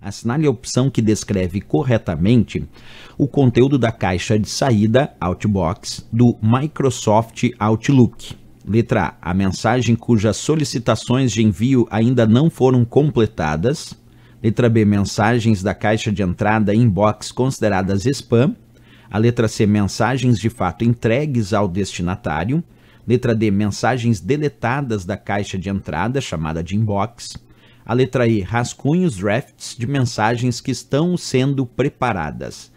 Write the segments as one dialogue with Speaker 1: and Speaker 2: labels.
Speaker 1: Assinale a opção que descreve corretamente o conteúdo da caixa de saída Outbox do Microsoft Outlook. Letra A. A mensagem cujas solicitações de envio ainda não foram completadas. Letra B. Mensagens da caixa de entrada inbox consideradas spam. A letra C. Mensagens de fato entregues ao destinatário. Letra D. Mensagens deletadas da caixa de entrada, chamada de inbox. A letra I, rascunhos, drafts de mensagens que estão sendo preparadas.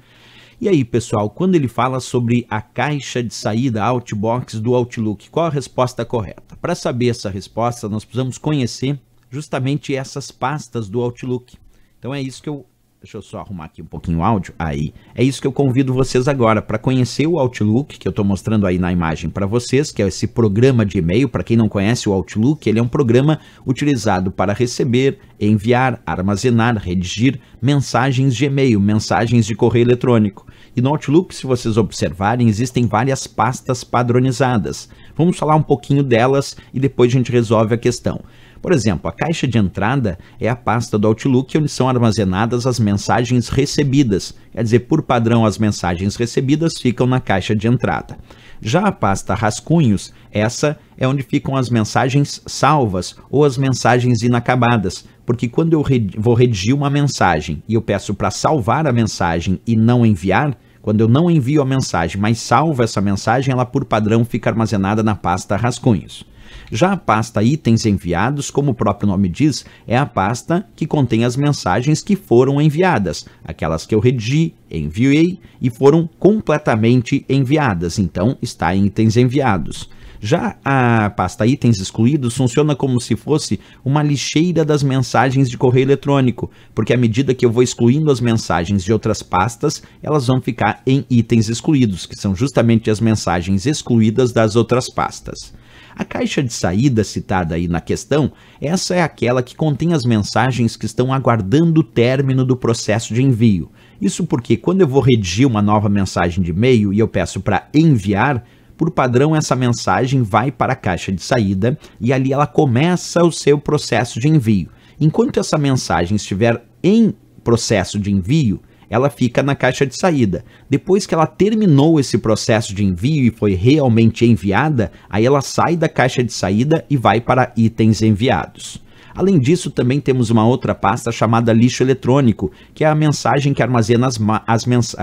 Speaker 1: E aí, pessoal, quando ele fala sobre a caixa de saída outbox do Outlook, qual a resposta correta? Para saber essa resposta, nós precisamos conhecer justamente essas pastas do Outlook. Então é isso que eu Deixa eu só arrumar aqui um pouquinho o áudio. Aí, é isso que eu convido vocês agora para conhecer o Outlook, que eu estou mostrando aí na imagem para vocês, que é esse programa de e-mail. Para quem não conhece o Outlook, ele é um programa utilizado para receber, enviar, armazenar, redigir mensagens de e-mail, mensagens de correio eletrônico. E no Outlook, se vocês observarem, existem várias pastas padronizadas. Vamos falar um pouquinho delas e depois a gente resolve a questão. Por exemplo, a caixa de entrada é a pasta do Outlook onde são armazenadas as mensagens recebidas. Quer dizer, por padrão, as mensagens recebidas ficam na caixa de entrada. Já a pasta rascunhos, essa é onde ficam as mensagens salvas ou as mensagens inacabadas, porque quando eu vou redigir uma mensagem e eu peço para salvar a mensagem e não enviar, quando eu não envio a mensagem, mas salvo essa mensagem, ela por padrão fica armazenada na pasta rascunhos. Já a pasta itens enviados, como o próprio nome diz, é a pasta que contém as mensagens que foram enviadas, aquelas que eu redigi, enviei e foram completamente enviadas, então está em itens enviados. Já a pasta itens excluídos funciona como se fosse uma lixeira das mensagens de correio eletrônico, porque à medida que eu vou excluindo as mensagens de outras pastas, elas vão ficar em itens excluídos, que são justamente as mensagens excluídas das outras pastas. A caixa de saída citada aí na questão, essa é aquela que contém as mensagens que estão aguardando o término do processo de envio. Isso porque quando eu vou redigir uma nova mensagem de e-mail e eu peço para enviar, por padrão essa mensagem vai para a caixa de saída e ali ela começa o seu processo de envio. Enquanto essa mensagem estiver em processo de envio, ela fica na caixa de saída. Depois que ela terminou esse processo de envio e foi realmente enviada, aí ela sai da caixa de saída e vai para itens enviados. Além disso, também temos uma outra pasta chamada lixo eletrônico, que é a mensagem que armazena as, as mens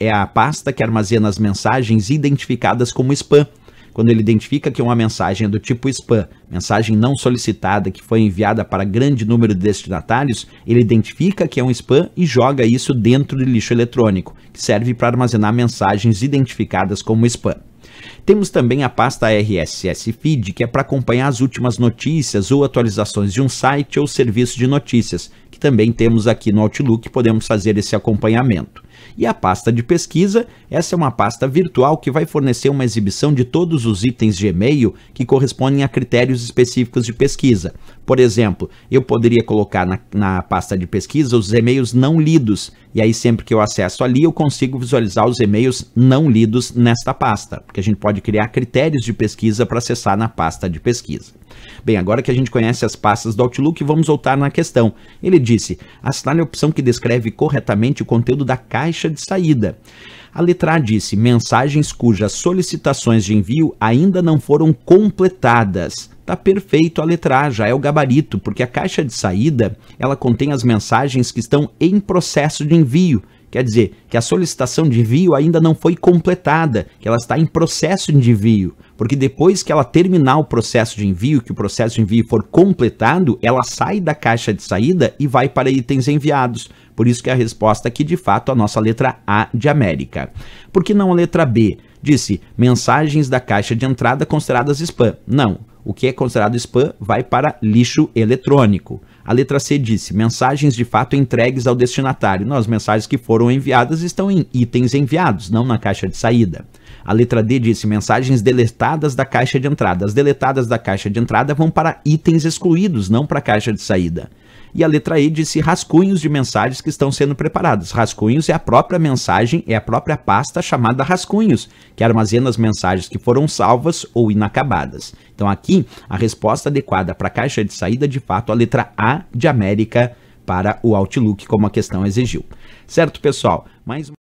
Speaker 1: é a pasta que armazena as mensagens identificadas como spam quando ele identifica que é uma mensagem é do tipo spam, mensagem não solicitada que foi enviada para grande número de destinatários, ele identifica que é um spam e joga isso dentro de lixo eletrônico, que serve para armazenar mensagens identificadas como spam. Temos também a pasta RSS Feed, que é para acompanhar as últimas notícias ou atualizações de um site ou serviço de notícias, que também temos aqui no Outlook, podemos fazer esse acompanhamento. E a pasta de pesquisa, essa é uma pasta virtual que vai fornecer uma exibição de todos os itens de e-mail que correspondem a critérios específicos de pesquisa. Por exemplo, eu poderia colocar na, na pasta de pesquisa os e-mails não lidos, e aí sempre que eu acesso ali eu consigo visualizar os e-mails não lidos nesta pasta, porque a gente pode criar critérios de pesquisa para acessar na pasta de pesquisa. Bem, agora que a gente conhece as pastas do Outlook, vamos voltar na questão. Ele disse: assinale é a opção que descreve corretamente o conteúdo da caixa de saída. A letra A disse: mensagens cujas solicitações de envio ainda não foram completadas. Tá perfeito a letra A, já é o gabarito, porque a caixa de saída, ela contém as mensagens que estão em processo de envio. Quer dizer que a solicitação de envio ainda não foi completada, que ela está em processo de envio, porque depois que ela terminar o processo de envio, que o processo de envio for completado, ela sai da caixa de saída e vai para itens enviados. Por isso que a resposta aqui, é de fato, é a nossa letra A de América. Por que não a letra B? Disse, mensagens da caixa de entrada consideradas spam. Não, o que é considerado spam vai para lixo eletrônico. A letra C disse: mensagens de fato entregues ao destinatário. Não, as mensagens que foram enviadas estão em itens enviados, não na caixa de saída. A letra D disse: mensagens deletadas da caixa de entrada. As deletadas da caixa de entrada vão para itens excluídos, não para a caixa de saída e a letra E disse rascunhos de mensagens que estão sendo preparadas. Rascunhos é a própria mensagem, é a própria pasta chamada rascunhos, que armazena as mensagens que foram salvas ou inacabadas. Então aqui, a resposta adequada para a caixa de saída, de fato, a letra A de América para o Outlook, como a questão exigiu. Certo, pessoal? Mais uma